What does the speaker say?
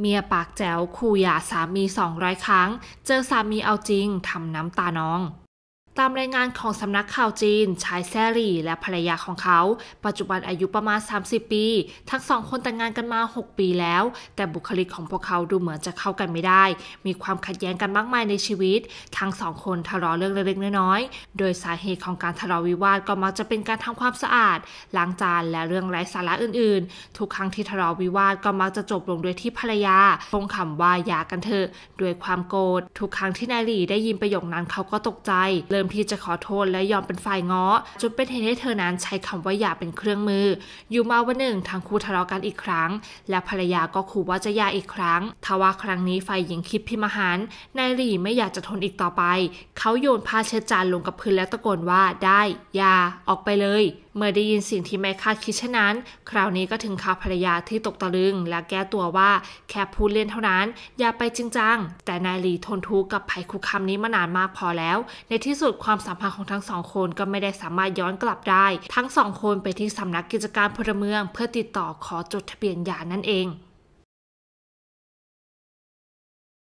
เมียปากแจ๋วขู่หย่าสามีสองร้อยครั้ง เจอสามีเอาจริงทำน้ำตาน้องตามรายงานของสำนักข่าวจีน ชายแซรี่ และภรรยาของเขา ปัจจุบันอายุประมาณ 30 ปี ทั้งสองคนแต่งงานกันมา 6 ปีแล้ว แต่บุคลิกของพวกเขาดูเหมือนจะเข้ากันไม่ได้ มีความขัดแย้งกันมากมายในชีวิต ทั้งสองคนทะเลาะเรื่องเล็กๆน้อยๆ โดยสาเหตุของการทะเลาะวิวาทก็มักจะเป็นการทำความสะอาด ล้างจานและเรื่องไร้สาระอื่นๆ ทุกครั้งที่ทะเลาะวิวาทก็มักจะจบลงด้วยที่ภรรยาพงคำว่าอย่ากันเถอะ ด้วยความโกรธ ทุกครั้งที่นายหลีได้ยินประโยคนั้นเขาก็ตกใจเลริ่มที่จะขอโทษและยอมเป็นฝ่ายง้อ จนเป็นเหตุให้เธอนั้นใช้คำว่าหย่าเป็นเครื่องมือ อยู่มาวันหนึ่งทั้งคู่ทะเลาะกันอีกครั้ง และภรรยาก็ขู่ว่าจะหย่าอีกครั้ง ทว่าครั้งนี้ฝ่ายหญิงคิดพิมหานนายหลี่ไม่อยากจะทนอีกต่อไป เขาโยนผ้าเช็ดจานลงกับพื้นแล้วตะโกนว่าได้ ยาออกไปเลยเมื่อได้ยินสิ่งที่ไม่คาดคิดเช่นนั้น คราวนี้ก็ถึงข่าวภรรยาที่ตกตะลึงและแก้ตัวว่าแค่พูดเล่นเท่านั้นอย่าไปจริงจัง แต่นายหลีทนทุกข์กับภัยคุกคามนี้มานานมากพอแล้ว ในที่สุดความสัมพันธ์ของทั้งสองคนก็ไม่ได้สามารถย้อนกลับได้ ทั้งสองคนไปที่สำนักกิจการพลเมืองเพื่อติดต่อขอจดทะเบียนหย่านั่นเอง